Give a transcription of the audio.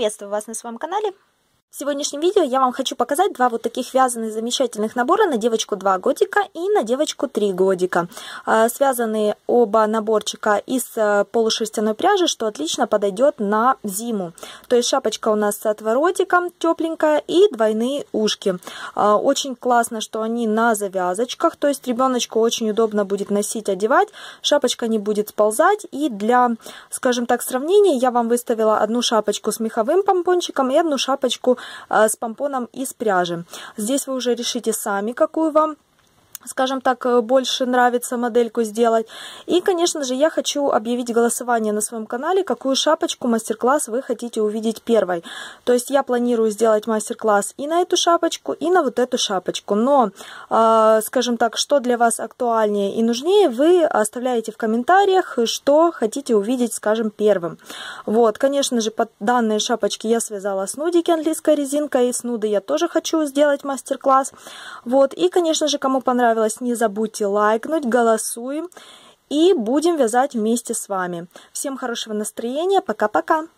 Приветствую вас на своем канале. В сегодняшнем видео я вам хочу показать два вот таких вязаных замечательных набора на девочку 2 годика и на девочку 3 годика. А, связаны оба наборчика из э, полушерстяной пряжи, что отлично подойдет на зиму. То есть шапочка у нас с отворотиком тепленькая и двойные ушки. А, очень классно, что они на завязочках, то есть ребеночку очень удобно будет носить, одевать. Шапочка не будет сползать и для, скажем так, сравнения я вам выставила одну шапочку с меховым помпончиком и одну шапочку Э, с помпоном из пряжи. Здесь вы уже решите сами, какую вам скажем так, э, больше нравится модельку сделать. И, конечно же, я хочу объявить голосование на своем канале, какую шапочку, мастер-класс вы хотите увидеть первой. То есть я планирую сделать мастер-класс и на эту шапочку, и на вот эту шапочку. Но, э, скажем так, что для вас актуальнее и нужнее, вы оставляете в комментариях, что хотите увидеть, скажем, первым. Вот, конечно же, под данные шапочки я связала с нудики английской резинкой, и с нуды я тоже хочу сделать мастер-класс. Вот, и, конечно же, кому понравилось понравилось, не забудьте лайкнуть, голосуем и будем вязать вместе с вами. Всем хорошего настроения, пока-пока!